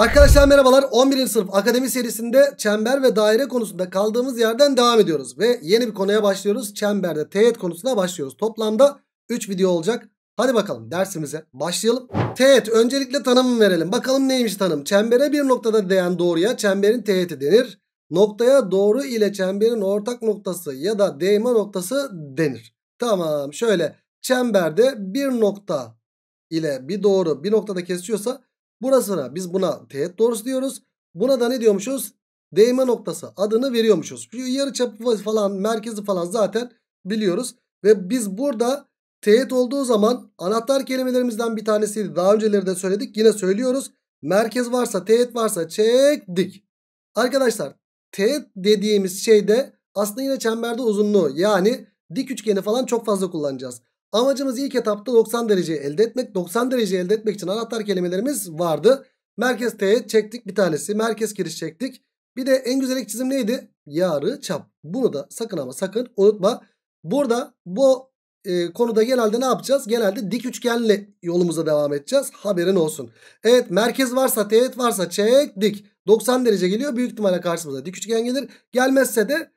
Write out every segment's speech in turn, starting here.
Arkadaşlar merhabalar 11. sınıf akademi serisinde çember ve daire konusunda kaldığımız yerden devam ediyoruz. Ve yeni bir konuya başlıyoruz. Çemberde teğet konusuna başlıyoruz. Toplamda 3 video olacak. Hadi bakalım dersimize başlayalım. Teğet öncelikle tanımını verelim. Bakalım neymiş tanım. Çembere bir noktada değen doğruya çemberin teğeti denir. Noktaya doğru ile çemberin ortak noktası ya da değme noktası denir. Tamam şöyle çemberde bir nokta ile bir doğru bir noktada kesiyorsa Burasına biz buna teğet doğrusu diyoruz. Buna da ne diyormuşuz? Değme noktası adını veriyormuşuz. Yarı çapı falan merkezi falan zaten biliyoruz. Ve biz burada teğet olduğu zaman anahtar kelimelerimizden bir tanesiydi. Daha önceleri de söyledik yine söylüyoruz. Merkez varsa teğet varsa çektik. Arkadaşlar teğet dediğimiz şeyde aslında yine çemberde uzunluğu yani dik üçgeni falan çok fazla kullanacağız. Amacımız ilk etapta 90 derece elde etmek. 90 derece elde etmek için anahtar kelimelerimiz vardı. Merkez T'ye çektik bir tanesi. Merkez giriş çektik. Bir de en güzel ek çizim neydi? Yarı çap. Bunu da sakın ama sakın unutma. Burada bu e, konuda genelde ne yapacağız? Genelde dik üçgenle yolumuza devam edeceğiz. Haberin olsun. Evet merkez varsa teğet varsa çek dik. 90 derece geliyor. Büyük ihtimalle karşımıza dik üçgen gelir. Gelmezse de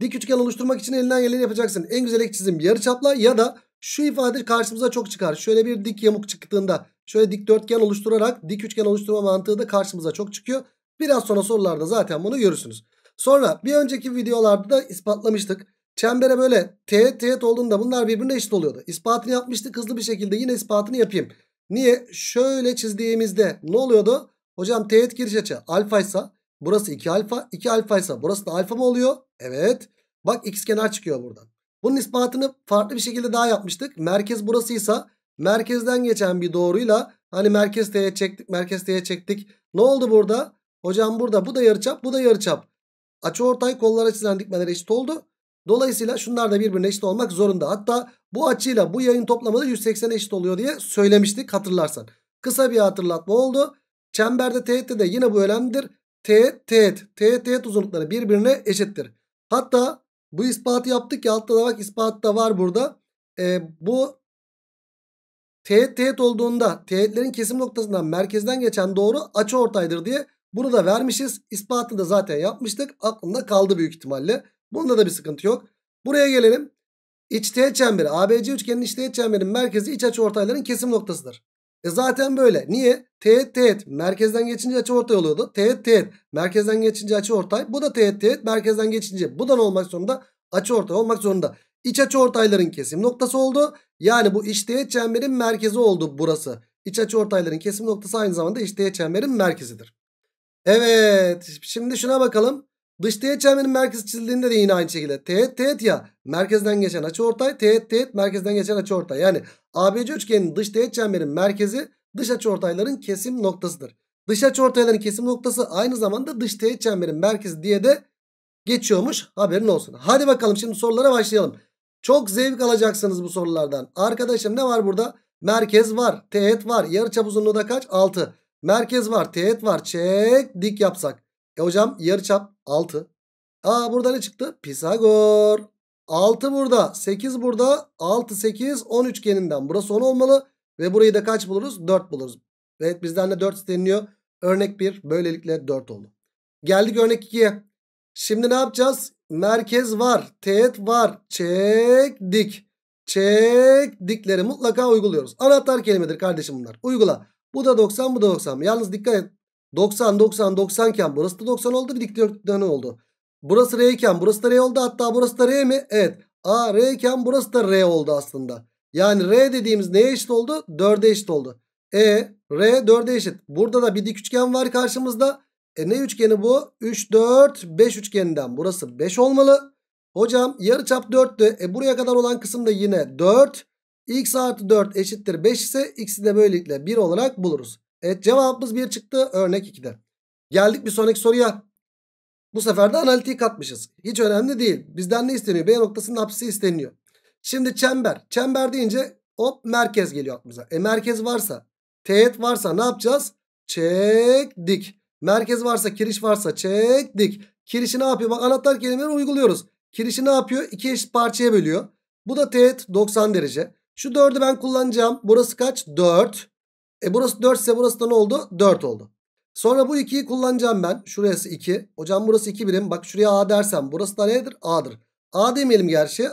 dik üçgen oluşturmak için elinden geleni yapacaksın. En güzel ek çizim yarı çapla ya da şu ifade karşımıza çok çıkar. Şöyle bir dik yamuk çıktığında şöyle dikdörtgen oluşturarak dik üçgen oluşturma mantığı da karşımıza çok çıkıyor. Biraz sonra sorularda zaten bunu görürsünüz. Sonra bir önceki videolarda da ispatlamıştık. Çembere böyle teğet teğet olduğunda bunlar birbirine eşit oluyordu. İspatını yapmıştık hızlı bir şekilde yine ispatını yapayım. Niye? Şöyle çizdiğimizde ne oluyordu? Hocam teğet giriş açı alfa ise burası 2 alfa. 2 alfa ise burası da alfa mı oluyor? Evet. Bak x kenar çıkıyor buradan. Bunun ispatını farklı bir şekilde daha yapmıştık. Merkez burasıysa merkezden geçen bir doğruyla hani merkez T'ye çektik merkez T'ye çektik. Ne oldu burada? Hocam burada bu da yarıçap bu da yarıçap. Açıortay kollara çizilen dikmeler eşit oldu. Dolayısıyla şunlar da birbirine eşit olmak zorunda. Hatta bu açıyla bu yayın toplamı da 180 eşit oluyor diye söylemiştik hatırlarsan. Kısa bir hatırlatma oldu. Çemberde teğette de yine bu önemlidir. Teğet, teğet, teğet, teğet uzunlukları birbirine eşittir. Hatta bu ispatı yaptık ya altta da bak ispat da var burada. E, bu teğet teğet olduğunda teğetlerin kesim noktasından merkezden geçen doğru açı ortaydır diye bunu da vermişiz. İspatını da zaten yapmıştık. Aklında kaldı büyük ihtimalle. Bunda da bir sıkıntı yok. Buraya gelelim. İç teğet çemberi ABC üçgenin iç teğet çemberinin merkezi iç açı ortayların kesim noktasıdır. E zaten böyle. Niye? Teğet teğet. Merkezden geçince açı ortay oluyordu. Teğet teğet. Merkezden geçince açı ortay. Bu da teğet teğet. Merkezden geçince bu da olmak zorunda? Açı ortay olmak zorunda. İç açı ortayların kesim noktası oldu. Yani bu iç teğet çemberin merkezi oldu burası. İç açı ortayların kesim noktası aynı zamanda iç teğet çemberin merkezidir. Evet. Şimdi şuna bakalım. Dış teğet çemberin merkezi çizildiğinde de yine aynı şekilde teğet teğet ya merkezden geçen açı ortay teğet teğet merkezden geçen açı ortay. Yani ABC üçgenin dış teğet çemberin merkezi dış açı ortayların kesim noktasıdır. Dış açı ortayların kesim noktası aynı zamanda dış teğet çemberin merkezi diye de geçiyormuş haberin olsun. Hadi bakalım şimdi sorulara başlayalım. Çok zevk alacaksınız bu sorulardan. Arkadaşım ne var burada? Merkez var, teğet var. Yarıçap uzunluğu da kaç? 6. Merkez var, teğet var. Çek, dik yapsak. E hocam yarıçap 6. Aa burada ne çıktı? Pisagor. 6 burada, 8 burada, 6 8 10 üçgeninden. Burası 10 olmalı ve burayı da kaç buluruz? 4 buluruz. Evet bizden de 4 isteniyor. Örnek 1 böylelikle 4 oldu. Geldik örnek 2'ye. Şimdi ne yapacağız? Merkez var, teğet var. Çek dik. Çek dikleri mutlaka uyguluyoruz. Anahtar kelimedir kardeşim bunlar. Uygula. Bu da 90, bu da 90. Yalnız dikkat et. 90 90 90 iken burası da 90 oldu bir dikdörtgen oldu. Burası R iken burası da R oldu hatta burası da R mi? Evet. A R iken burası da R oldu aslında. Yani R dediğimiz neye eşit oldu? 4'e eşit oldu. E R 4'e eşit. Burada da bir dik üçgen var karşımızda. E ne üçgeni bu? 3 4 5 üçgeninden burası 5 olmalı. Hocam yarıçap 4'tü. E buraya kadar olan kısım da yine 4. X artı 4 eşittir 5 ise x'i de böylelikle 1 olarak buluruz. Evet cevabımız 1 çıktı örnek 2'de. Geldik bir sonraki soruya. Bu sefer de analitiği katmışız. Hiç önemli değil. Bizden ne isteniyor? B noktasının apsisi isteniyor. Şimdi çember. Çember deyince hop merkez geliyor aklımıza. E merkez varsa, teğet varsa ne yapacağız? Çekdik. Merkez varsa, kiriş varsa çekdik. Kirişi ne yapıyor? Bak anahtar kelimeleri uyguluyoruz. Kirişi ne yapıyor? İki eşit parçaya bölüyor. Bu da teğet 90 derece. Şu 4'ü ben kullanacağım. Burası kaç? 4. E burası 4 ise burası da ne oldu? 4 oldu. Sonra bu 2'yi kullanacağım ben. Şurası 2. Hocam burası 2 birim. Bak şuraya A dersem burası da nedir? A'dır. A demeyelim gerçi.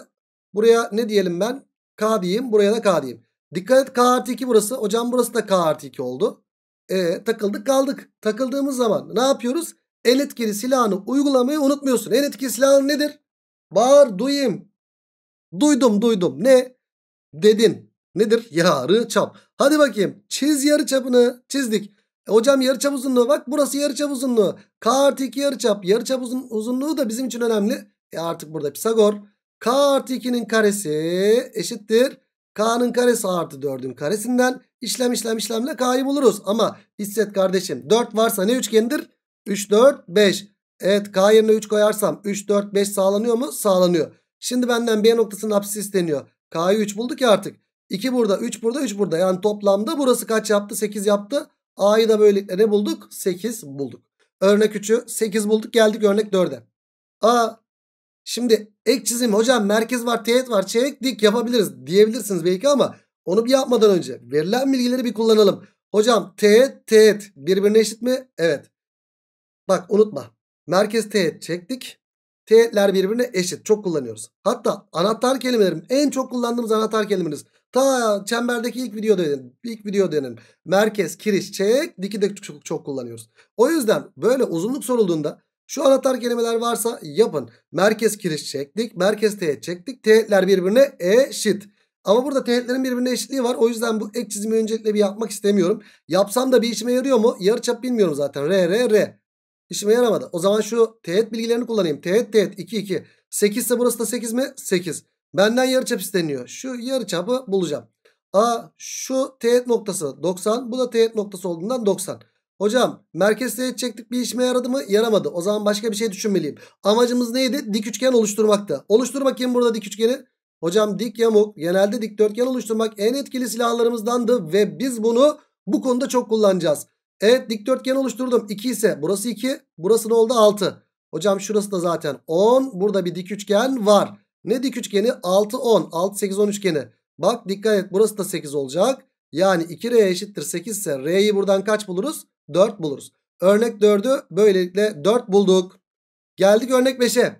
Buraya ne diyelim ben? K diyeyim. Buraya da K diyeyim. Dikkat et K artı 2 burası. Hocam burası da K artı 2 oldu. E, takıldık kaldık. Takıldığımız zaman ne yapıyoruz? El etkili silahını uygulamayı unutmuyorsun. El etkili silahı nedir? Bağır duyayım. Duydum duydum. Ne? Dedin. Nedir? Yarı çap. Hadi bakayım çiz yarı çapını çizdik. E, hocam yarı çap uzunluğu bak burası yarı çap uzunluğu. K artı 2 yarı çap. Yarı çap uzun, uzunluğu da bizim için önemli. E artık burada Pisagor. K artı 2'nin karesi eşittir. K'nın karesi artı 4'ün karesinden işlem işlem işlemle K'yı buluruz. Ama hisset kardeşim 4 varsa ne üçgendir? 3, 4, 5. Evet K yerine 3 koyarsam 3, 4, 5 sağlanıyor mu? Sağlanıyor. Şimdi benden B noktasının apsis isteniyor. K'yı 3 bulduk ya artık. 2 burada 3 burada 3 burada. Yani toplamda burası kaç yaptı? 8 yaptı. A'yı da böylelikle ne bulduk? 8 bulduk. Örnek 3'ü 8 bulduk geldik örnek 4'e. A şimdi ek çizim hocam merkez var teğet var çeyrek dik yapabiliriz diyebilirsiniz belki ama onu bir yapmadan önce verilen bilgileri bir kullanalım. Hocam teğet teğet birbirine eşit mi? Evet. Bak unutma merkez teğet çektik. Teğetler birbirine eşit çok kullanıyoruz. Hatta anahtar kelimelerim en çok kullandığımız anahtar kelimeniz Ta çemberdeki ilk video dedim. İlk video dedim. Merkez, kiriş, çek, diki de çok, çok kullanıyoruz. O yüzden böyle uzunluk sorulduğunda şu anahtar kelimeler varsa yapın. Merkez kiriş çektik. Merkez teğet çektik. Teğetler birbirine eşit. Ama burada teğetlerin birbirine eşitliği var. O yüzden bu ek çizimi öncelikle bir yapmak istemiyorum. Yapsam da bir işime yarıyor mu? Yarı çap bilmiyorum zaten. R, R, R. İşime yaramadı. O zaman şu teğet bilgilerini kullanayım. Teğet, teğet. 2, 2. 8 ise burası da 8 mi? 8. Benden yarı çap isteniyor. Şu yarı çapı bulacağım. A şu teğet noktası 90. Bu da teğet noktası olduğundan 90. Hocam merkez teğet çektik bir işime yaradı mı? Yaramadı. O zaman başka bir şey düşünmeliyim. Amacımız neydi? Dik üçgen oluşturmakta. Oluştur bakayım burada dik üçgeni. Hocam dik yamuk genelde dikdörtgen oluşturmak en etkili silahlarımızdandı ve biz bunu bu konuda çok kullanacağız. Evet dikdörtgen oluşturdum. 2 ise burası 2 burası ne oldu 6. Hocam şurası da zaten 10 burada bir dik üçgen var. Ne dik üçgeni? 6 10. 6 8 10 üçgeni. Bak dikkat et burası da 8 olacak. Yani 2R eşittir 8 ise R'yi buradan kaç buluruz? 4 buluruz. Örnek 4'ü böylelikle 4 bulduk. Geldik örnek 5'e.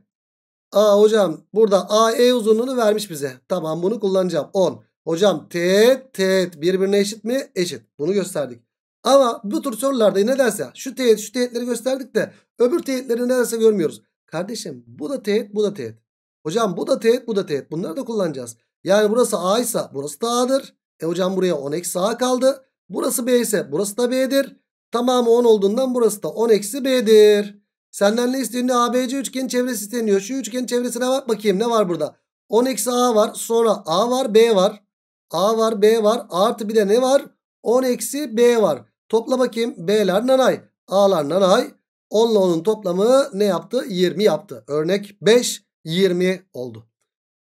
Aa hocam burada AE uzunluğunu vermiş bize. Tamam bunu kullanacağım. 10. Hocam teğet teğet birbirine eşit mi? Eşit. Bunu gösterdik. Ama bu tür sorularda nedense şu teğet şu teğetleri gösterdik de öbür teğetleri nedense görmüyoruz. Kardeşim bu da teğet bu da teğet. Hocam bu da teğet bu da teğet. Bunları da kullanacağız. Yani burası A ise burası da A'dır. E hocam buraya 10 eksi A kaldı. Burası B ise burası da B'dir. Tamamı 10 olduğundan burası da 10 eksi B'dir. Senden ne isteniyor? ABC üçgenin çevresi isteniyor. Şu üçgenin çevresine bak bakayım ne var burada? 10 eksi A var. Sonra A var B var. A var B var. A artı bir de ne var? 10 eksi B var. Topla bakayım. B'ler nanay. A'lar nanay. 10 ile 10'un toplamı ne yaptı? 20 yaptı. Örnek 5. 20 oldu.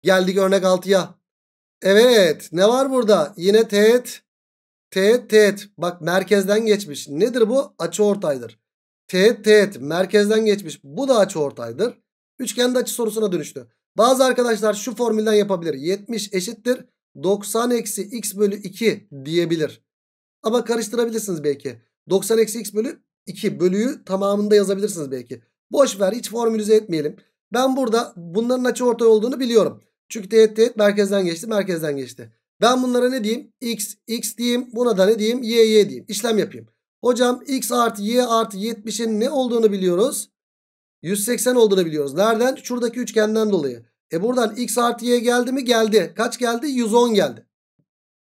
Geldik örnek 6'ya. Evet ne var burada? Yine teğet. Teğet teğet. Bak merkezden geçmiş. Nedir bu? Açı ortaydır. Teğet teğet merkezden geçmiş. Bu da açı ortaydır. Üçgende açı sorusuna dönüştü. Bazı arkadaşlar şu formülden yapabilir. 70 eşittir 90 eksi x bölü 2 diyebilir. Ama karıştırabilirsiniz belki. 90 eksi x bölü 2 bölüyü tamamında yazabilirsiniz belki. Boş ver hiç formülize etmeyelim. Ben burada bunların açı ortay olduğunu biliyorum. Çünkü teğet teğet merkezden geçti merkezden geçti. Ben bunlara ne diyeyim? X, X diyeyim. Buna da ne diyeyim? Y, Y diyeyim. İşlem yapayım. Hocam X artı Y artı 70'in ne olduğunu biliyoruz. 180 olduğunu biliyoruz. Nereden? Şuradaki üçgenden dolayı. E buradan X artı Y geldi mi? Geldi. Kaç geldi? 110 geldi.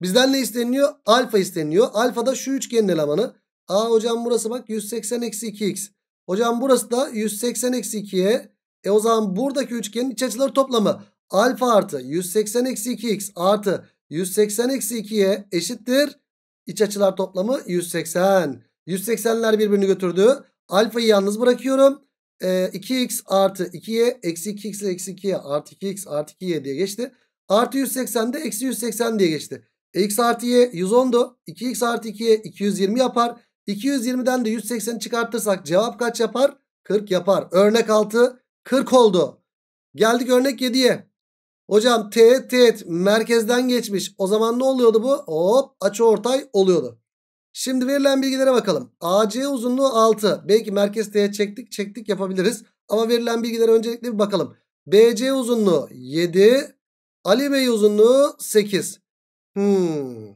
Bizden ne isteniyor? Alfa isteniyor. Alfa da şu üçgenin elemanı. Aa hocam burası bak 180 eksi 2X. Hocam burası da 180 eksi 2'ye e o zaman buradaki üçgenin iç açıları toplamı alfa artı 180 eksi 2x artı 180 eksi 2'ye eşittir. İç açılar toplamı 180. 180'ler birbirini götürdü. Alfayı yalnız bırakıyorum. E, 2x artı 2'ye eksi 2x ile eksi 2'ye artı 2x artı 2'ye diye geçti. Artı 180 de eksi 180 diye geçti. E, x artı y 110'du. 2x artı 2'ye 220 yapar. 220'den de 180 çıkartırsak cevap kaç yapar? 40 yapar. Örnek 6 40 oldu. Geldik örnek 7'ye. Hocam teğet teğet merkezden geçmiş. O zaman ne oluyordu bu? Hop açı ortay oluyordu. Şimdi verilen bilgilere bakalım. AC uzunluğu 6. Belki merkez teğet çektik çektik yapabiliriz. Ama verilen bilgilere öncelikle bir bakalım. BC uzunluğu 7. Ali Bey uzunluğu 8. Hmm.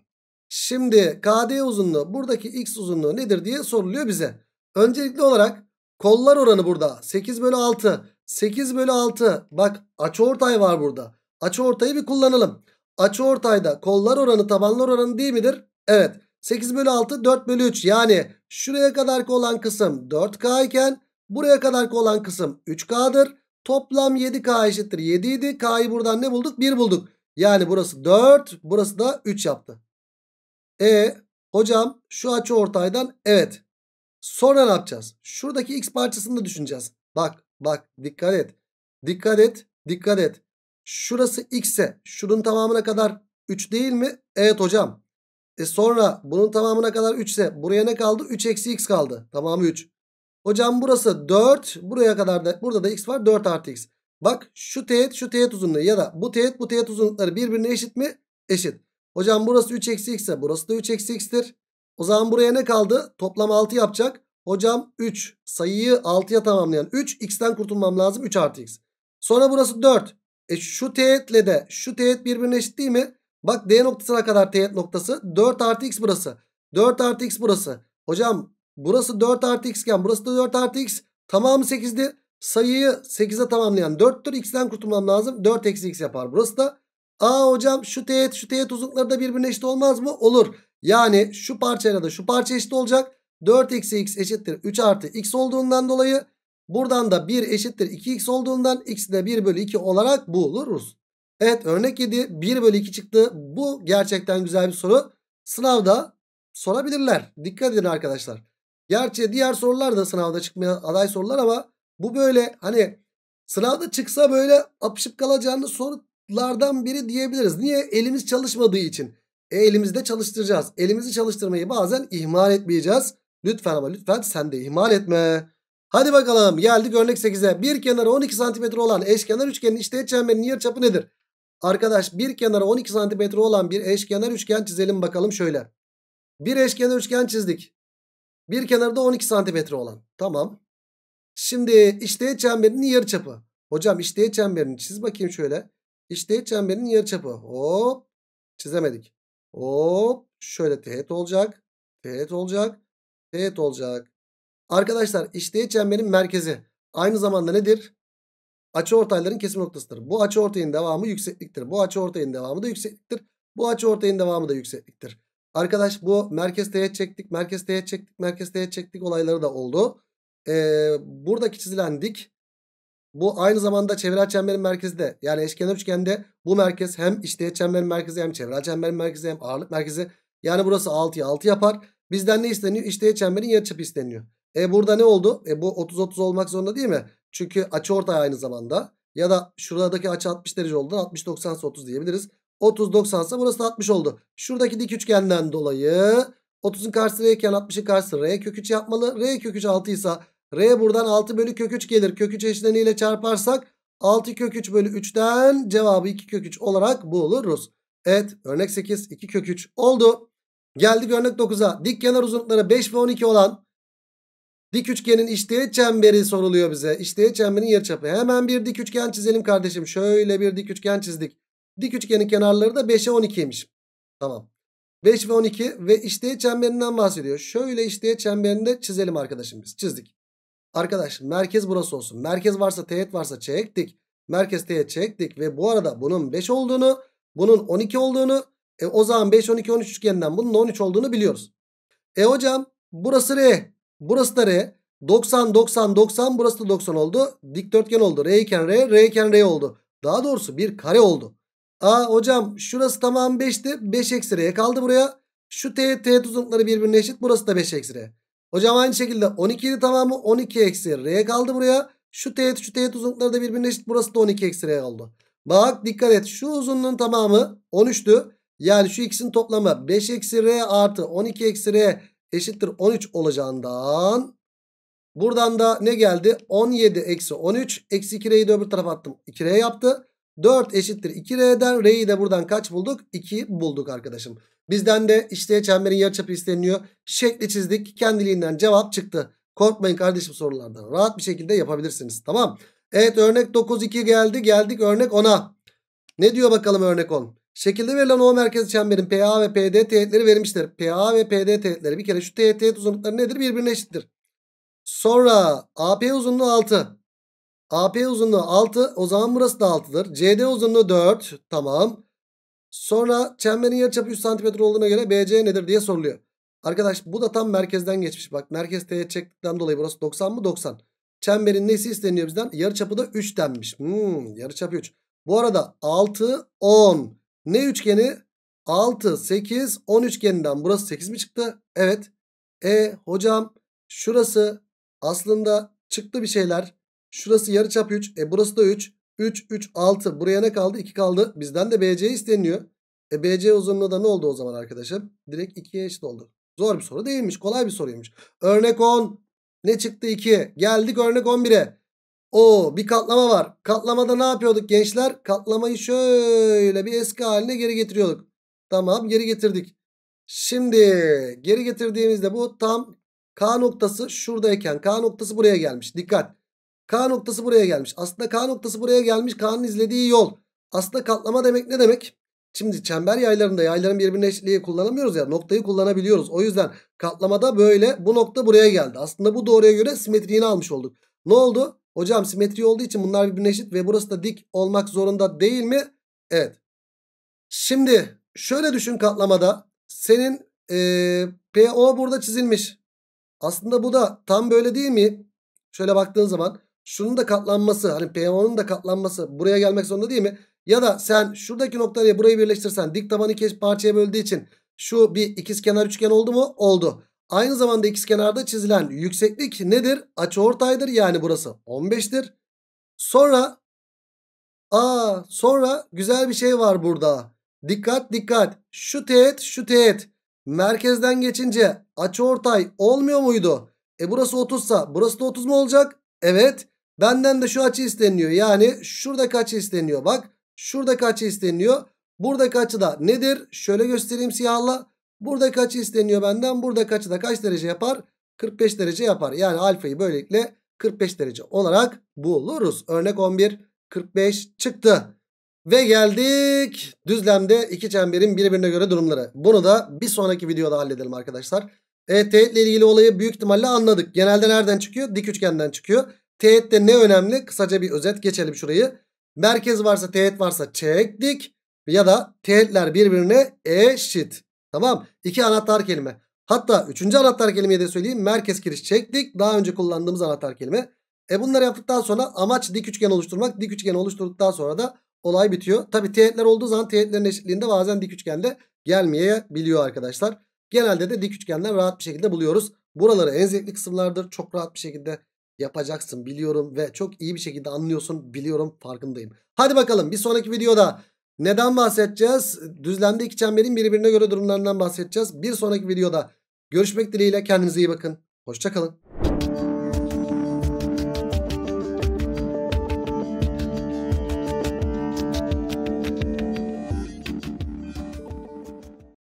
Şimdi KD uzunluğu buradaki X uzunluğu nedir diye soruluyor bize. Öncelikli olarak kollar oranı burada 8 bölü 6. 8 bölü 6. Bak açıortay var burada. Açıortayı bir kullanalım. Açıortayda kollar oranı tabanlar oranı değil midir? Evet. 8 bölü 6 4 bölü 3. Yani şuraya kadar olan kısım 4K iken buraya kadar olan kısım 3K'dır. Toplam 7K eşittir 7 idi. K'yı buradan ne bulduk? 1 bulduk. Yani burası 4 burası da 3 yaptı. E hocam şu açı ortaydan evet. Sonra ne yapacağız? Şuradaki x parçasını da düşüneceğiz. Bak Bak dikkat et. Dikkat et. Dikkat et. Şurası x'e şunun tamamına kadar 3 değil mi? Evet hocam. E sonra bunun tamamına kadar 3 ise buraya ne kaldı? 3 eksi x kaldı. Tamamı 3. Hocam burası 4. Buraya kadar da burada da x var. 4 artı x. Bak şu teğet şu teğet uzunluğu ya da bu teğet bu teğet uzunlukları birbirine eşit mi? Eşit. Hocam burası 3 eksi x ise burası da 3 eksi x'tir. O zaman buraya ne kaldı? Toplam 6 yapacak. Hocam 3 sayıyı 6'ya tamamlayan 3 x'ten kurtulmam lazım 3 artı x. Sonra burası 4. E şu teğetle de şu teğet birbirine eşit değil mi? Bak D noktasına kadar teğet noktası 4 artı x burası. 4 artı x burası. Hocam burası 4 artı x iken burası da 4 artı x. Tamamı 8'di. Sayıyı 8'e tamamlayan 4'tür. X'den kurtulmam lazım. 4 eksi x yapar. Burası da. Aa hocam şu teğet şu teğet uzunlukları da birbirine eşit olmaz mı? Olur. Yani şu parçayla da şu parça eşit olacak. 4 eksi x eşittir 3 artı x olduğundan dolayı buradan da 1 eşittir 2x olduğundan x de 1 bölü 2 olarak buluruz. Evet örnek 7 1 bölü 2 çıktı. Bu gerçekten güzel bir soru. Sınavda sorabilirler. Dikkat edin arkadaşlar. Gerçi diğer sorular da sınavda çıkmaya aday sorular ama bu böyle hani sınavda çıksa böyle apışıp kalacağınız sorulardan biri diyebiliriz. Niye? Elimiz çalışmadığı için. E, elimizde çalıştıracağız. Elimizi çalıştırmayı bazen ihmal etmeyeceğiz. Lütfen ama lütfen sen de ihmal etme. Hadi bakalım geldik örnek 8'e. Bir kenarı 12 cm olan eşkenar üçgenin içteğet çemberinin çapı nedir? Arkadaş bir kenarı 12 cm olan bir eşkenar üçgen çizelim bakalım şöyle. Bir eşkenar üçgen çizdik. Bir kenarı da 12 cm olan. Tamam. Şimdi içteğet çemberinin çapı. Hocam içteğet çemberini çiz bakayım şöyle. İçteğet çemberinin çapı. Hop. Çizemedik. Hop. Şöyle teğet olacak. Teğet olacak. Teğet olacak. Arkadaşlar işteğet çemberin merkezi aynı zamanda nedir? Açıortayların kesim noktasıdır. Bu açıortayın devamı yüksekliktir. Bu açıortayın devamı da yüksekliktir. Bu açıortayın devamı da yüksekliktir. Arkadaş bu merkez teğet çektik, merkez teğet çektik, merkez teğet çektik olayları da oldu. Ee, buradaki çizilen dik bu aynı zamanda çevrel çemberin merkezi de yani eşkenar üçgende bu merkez hem işteğet çemberin merkezi hem çevrel çemberin merkezi hem ağırlık merkezi. Yani burası 6'ya 6 yapar. Bizden ne isteniyor? İşte çemberin yarıçapı isteniyor. E burada ne oldu? E bu 30-30 olmak zorunda değil mi? Çünkü açı ortay aynı zamanda. Ya da şuradaki açı 60 derece oldu. 60-90 30 diyebiliriz. 30-90 ise burası 60 oldu. Şuradaki dik üçgenden dolayı 30'un karşısı R 60'ın karşısı R kök 3 yapmalı. R kök 3 6 ise R buradan 6 bölü kök 3 gelir. Kök 3 eşleniyle çarparsak 6 kök 3 bölü 3'ten cevabı 2 kök 3 olarak buluruz. Evet örnek 8 2 kök 3 oldu. Geldik örnek 9'a. Dik kenar uzunlukları 5 ve 12 olan dik üçgenin işteğet çemberi soruluyor bize. İşteğet çemberin yarıçapı. Hemen bir dik üçgen çizelim kardeşim. Şöyle bir dik üçgen çizdik. Dik üçgenin kenarları da 5'e 12'ymiş. Tamam. 5 ve 12 ve işteğet çemberinden bahsediyor. Şöyle işteğet çemberini de çizelim arkadaşım biz. Çizdik. Arkadaş merkez burası olsun. Merkez varsa teğet varsa çektik. Merkez teğet çektik ve bu arada bunun 5 olduğunu, bunun 12 olduğunu e o zaman 5, 12, 13 üçgeninden bunun 13 olduğunu biliyoruz. E hocam burası R. Burası da R. 90, 90, 90. Burası da 90 oldu. Dikdörtgen oldu. R iken R, R iken R oldu. Daha doğrusu bir kare oldu. Aa hocam şurası tamam 5'ti. 5 eksi R kaldı buraya. Şu T, T uzunlukları birbirine eşit. Burası da 5 eksi R. Hocam aynı şekilde 12 idi tamamı 12 eksi R kaldı buraya. Şu teğet şu teğet uzunlukları da birbirine eşit. Burası da 12 eksi R oldu. Bak dikkat et şu uzunluğun tamamı 13'tü. Yani şu x'in toplamı 5 eksi r artı 12 eksi r eşittir 13 olacağından buradan da ne geldi? 17 eksi 13 eksi 2 r'yi de öbür tarafa attım. 2 r yaptı. 4 eşittir 2R'den R'yi de buradan kaç bulduk? 2 bulduk arkadaşım. Bizden de işte çemberin yarıçapı isteniyor. Şekli çizdik. Kendiliğinden cevap çıktı. Korkmayın kardeşim sorulardan. Rahat bir şekilde yapabilirsiniz. Tamam. Evet örnek 9 2 geldi. Geldik örnek 10'a. Ne diyor bakalım örnek 10? Şekilde verilen O merkez çemberin PA ve PD teğetleri verilmiştir. PA ve PD teğetleri bir kere şu teğet teğet uzunlukları nedir? Birbirine eşittir. Sonra AP uzunluğu 6. AP uzunluğu 6. O zaman burası da 6'dır. CD uzunluğu 4. Tamam. Sonra çemberin yarıçapı 3 cm olduğuna göre BC nedir diye soruluyor. Arkadaş bu da tam merkezden geçmiş. Bak merkez teğet çektikten dolayı burası 90 mı? 90. Çemberin nesi isteniyor bizden? Yarıçapı da 3 denmiş. Hmm, yarıçapı 3. Bu arada 6, 10. Ne üçgeni? 6, 8, 10 üçgeninden burası 8 mi çıktı? Evet. E hocam şurası aslında çıktı bir şeyler. Şurası yarıçap 3. E burası da 3. 3, 3, 6. Buraya ne kaldı? 2 kaldı. Bizden de BC isteniyor. E BC uzunluğu da ne oldu o zaman arkadaşım? Direkt 2'ye eşit oldu. Zor bir soru değilmiş. Kolay bir soruymuş. Örnek 10. Ne çıktı 2? Geldik örnek 11'e. O bir katlama var. Katlamada ne yapıyorduk gençler? Katlamayı şöyle bir eski haline geri getiriyorduk. Tamam geri getirdik. Şimdi geri getirdiğimizde bu tam K noktası şuradayken K noktası buraya gelmiş. Dikkat. K noktası buraya gelmiş. Aslında K noktası buraya gelmiş. K'nın izlediği yol. Aslında katlama demek ne demek? Şimdi çember yaylarında yayların birbirine eşitliği kullanamıyoruz ya. Noktayı kullanabiliyoruz. O yüzden katlamada böyle bu nokta buraya geldi. Aslında bu doğruya göre simetriğini almış olduk. Ne oldu? Hocam simetri olduğu için bunlar birbirine eşit ve burası da dik olmak zorunda değil mi? Evet. Şimdi şöyle düşün katlamada. Senin ee, PO burada çizilmiş. Aslında bu da tam böyle değil mi? Şöyle baktığın zaman şunun da katlanması hani PO'nun da katlanması buraya gelmek zorunda değil mi? Ya da sen şuradaki noktayla burayı birleştirsen dik tabanı iki parçaya böldüğü için şu bir ikiz kenar üçgen oldu mu? Oldu. Aynı zamanda ikizkenarda çizilen yükseklik nedir? Açıortaydır yani burası 15'tir. Sonra aa sonra güzel bir şey var burada. Dikkat dikkat. Şu teğet şu teğet. Merkezden geçince açıortay olmuyor muydu? E burası 30 sa burası da 30 mu olacak? Evet. Benden de şu açı isteniyor. Yani şurada açı isteniyor. Bak şurada açı isteniyor. Buradaki açı da nedir? Şöyle göstereyim siyahla. Burada kaç isteniyor benden? Burada kaçı da kaç derece yapar? 45 derece yapar. Yani alfayı böylelikle 45 derece olarak buluruz. Örnek 11 45 çıktı. Ve geldik düzlemde iki çemberin birbirine göre durumları. Bunu da bir sonraki videoda halledelim arkadaşlar. Evet teğetle ilgili olayı büyük ihtimalle anladık. Genelde nereden çıkıyor? Dik üçgenden çıkıyor. Teğette ne önemli? Kısaca bir özet geçelim şurayı. Merkez varsa teğet varsa çektik. Ya da teğetler birbirine eşit. Tamam. iki anahtar kelime. Hatta üçüncü anahtar kelimeyi de söyleyeyim. Merkez giriş çektik. Daha önce kullandığımız anahtar kelime. E bunları yaptıktan sonra amaç dik üçgen oluşturmak. Dik üçgen oluşturduktan sonra da olay bitiyor. Tabi teğetler olduğu zaman teğetlerin eşitliğinde bazen dik üçgende gelmeyebiliyor arkadaşlar. Genelde de dik üçgenden rahat bir şekilde buluyoruz. Buraları en zevkli kısımlardır. Çok rahat bir şekilde yapacaksın biliyorum ve çok iyi bir şekilde anlıyorsun biliyorum farkındayım. Hadi bakalım bir sonraki videoda neden bahsedeceğiz? Düzlemde iki çemberin birbirine göre durumlarından bahsedeceğiz. Bir sonraki videoda görüşmek dileğiyle kendinize iyi bakın. Hoşçakalın.